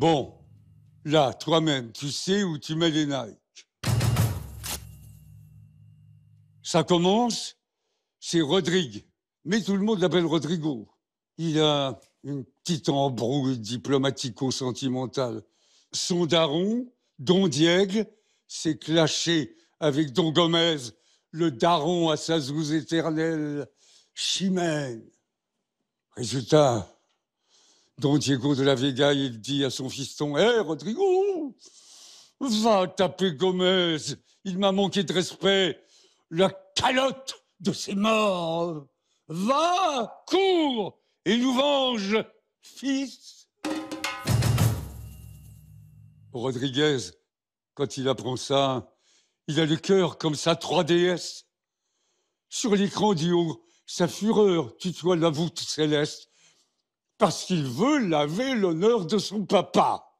Bon, là, toi-même, tu sais où tu mets les Nike. Ça commence c'est Rodrigue. Mais tout le monde l'appelle Rodrigo. Il a une petite embrouille diplomatico-sentimentale. Son daron, Don Diego, s'est clashé avec Don Gomez, le daron à sa zouze éternelle, Chimène. Résultat, Don Diego de la Vega, il dit à son fiston Hé, Rodrigo, va taper Gomez, il m'a manqué de respect, la calotte de ses morts. Va, cours et nous venge, fils. Rodriguez, quand il apprend ça, il a le cœur comme sa 3DS. Sur l'écran du sa fureur tutoie la voûte céleste parce qu'il veut laver l'honneur de son papa.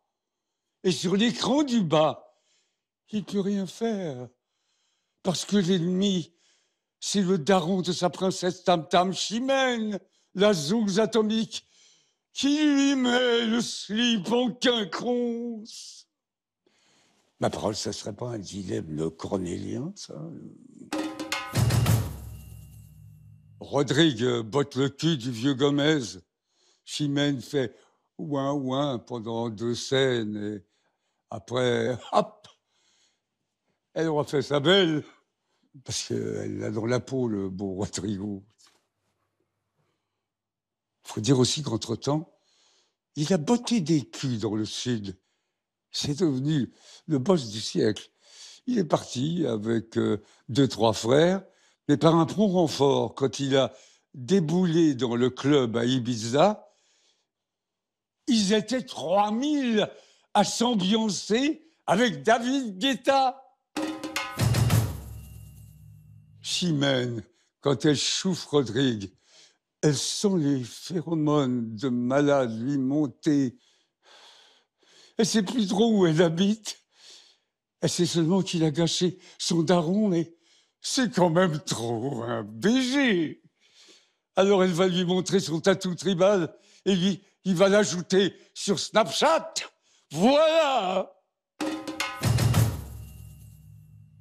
Et sur l'écran du bas, il ne peut rien faire, parce que l'ennemi, c'est le daron de sa princesse Tam Tam Chimène, la Zouz atomique, qui lui met le slip en quinconce. Ma parole, ne serait pas un dilemme cornélien, ça Rodrigue botte le cul du vieux Gomez Chimène fait ouin ouin pendant deux scènes et après, hop, elle aura fait sa belle parce qu'elle a dans la peau le beau Rodrigo. Il faut dire aussi qu'entre-temps, il a botté des culs dans le Sud. C'est devenu le boss du siècle. Il est parti avec euh, deux, trois frères, mais par un prompt renfort, quand il a déboulé dans le club à Ibiza, ils étaient 3000 à s'ambiancer avec David Guetta. Chimène, quand elle chouffe Rodrigue, elle sent les phéromones de malade lui monter. Elle sait plus trop où elle habite. Elle sait seulement qu'il a gâché son daron, mais c'est quand même trop un BG. Alors elle va lui montrer son tatou tribal et lui il va l'ajouter sur Snapchat. Voilà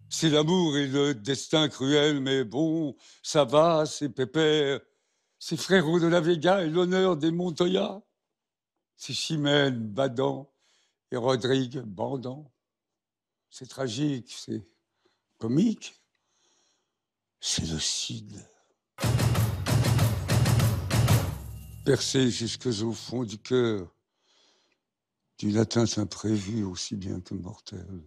C'est l'amour et le destin cruel, mais bon, ça va, c'est pépère. C'est Frérot de la Vega et l'honneur des Montoya. C'est Chimène, Badan et Rodrigue Bandan. C'est tragique, c'est comique. C'est le versé jusqu'au au fond du cœur d'une atteinte imprévue aussi bien que mortelle.